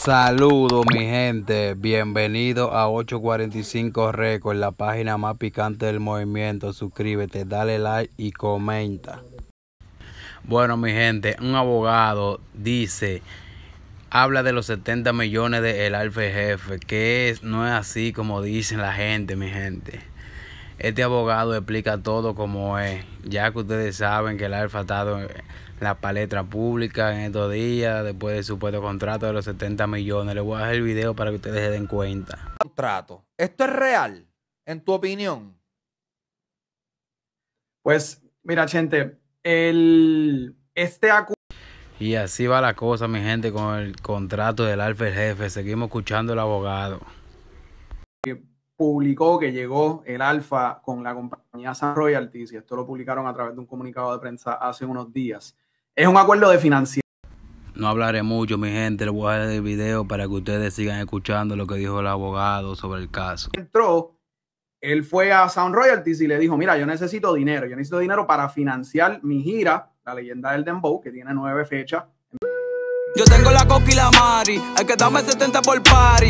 Saludos mi gente, bienvenido a 845 Records, la página más picante del movimiento. Suscríbete, dale like y comenta. Bueno mi gente, un abogado dice, habla de los 70 millones de El Alfa Jefe, que no es así como dicen la gente mi gente. Este abogado explica todo como es, ya que ustedes saben que el Alfa ha estado en la palestra pública en estos días, después del supuesto contrato de los 70 millones. Les voy a dejar el video para que ustedes se den cuenta. Contrato. ¿Esto es real, en tu opinión? Pues, mira, gente, el, este Y así va la cosa, mi gente, con el contrato del Alfa el jefe. Seguimos escuchando al abogado. Eh, publicó que llegó el alfa con la compañía Sound Royalties, y esto lo publicaron a través de un comunicado de prensa hace unos días. Es un acuerdo de financiación. No hablaré mucho, mi gente, le voy a dar el video para que ustedes sigan escuchando lo que dijo el abogado sobre el caso. Entró, él fue a Sound Royalties y le dijo, mira, yo necesito dinero, yo necesito dinero para financiar mi gira, La Leyenda del Dembow, que tiene nueve fechas. Yo tengo la coca mari, hay que darme 70 por party.